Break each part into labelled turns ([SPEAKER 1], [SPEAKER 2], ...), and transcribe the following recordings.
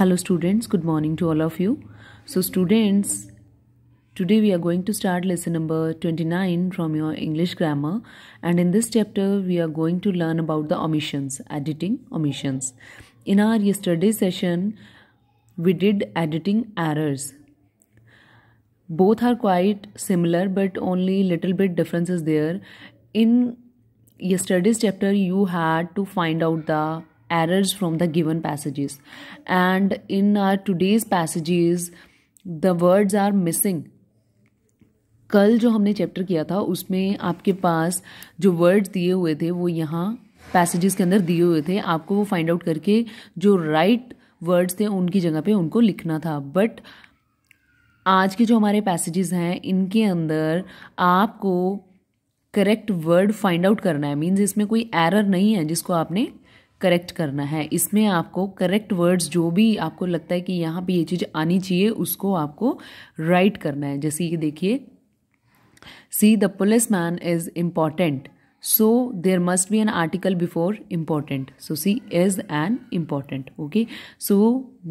[SPEAKER 1] hello students good morning to all of you so students today we are going to start lesson number 29 from your english grammar and in this chapter we are going to learn about the omissions editing omissions in our yesterday session we did editing errors both are quite similar but only little bit difference is there in yesterday's chapter you had to find out the errors from the given passages and in our today's passages the words are missing कल जो हमने chapter किया था उसमें आपके पास जो words दिए हुए थे वो यहाँ पैसेजेस के अंदर दिए हुए थे आपको वो फाइंड आउट करके जो राइट right वर्ड्स थे उनकी जगह पे उनको लिखना था बट आज के जो हमारे पैसेजेस हैं इनके अंदर आपको करेक्ट वर्ड फाइंड आउट करना है मीन्स इसमें कोई एरर नहीं है जिसको आपने करेक्ट करना है इसमें आपको करेक्ट वर्ड्स जो भी आपको लगता है कि यहाँ पे ये चीज़ आनी चाहिए उसको आपको राइट करना है जैसे ये देखिए see the police man is important so there must be an article before important so see is an important okay so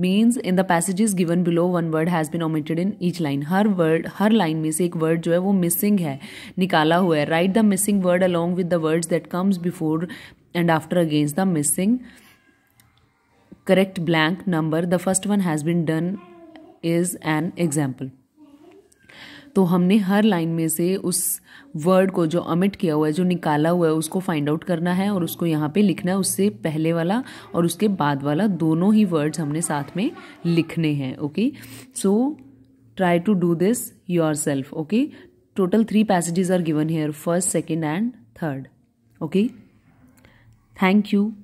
[SPEAKER 1] means in the passage given below one word has been omitted in each line हर word हर line में से एक word जो है वो missing है निकाला हुआ है write the missing word along with the words that comes before and after against the missing correct blank number the first one has been done is an example तो हमने हर लाइन में से उस वर्ड को जो अमिट किया हुआ है जो निकाला हुआ है उसको फाइंड आउट करना है और उसको यहाँ पे लिखना है उससे पहले वाला और उसके बाद वाला दोनों ही वर्ड्स हमने साथ में लिखने हैं okay so try to do this yourself okay total three passages are given here first second and third okay Thank you.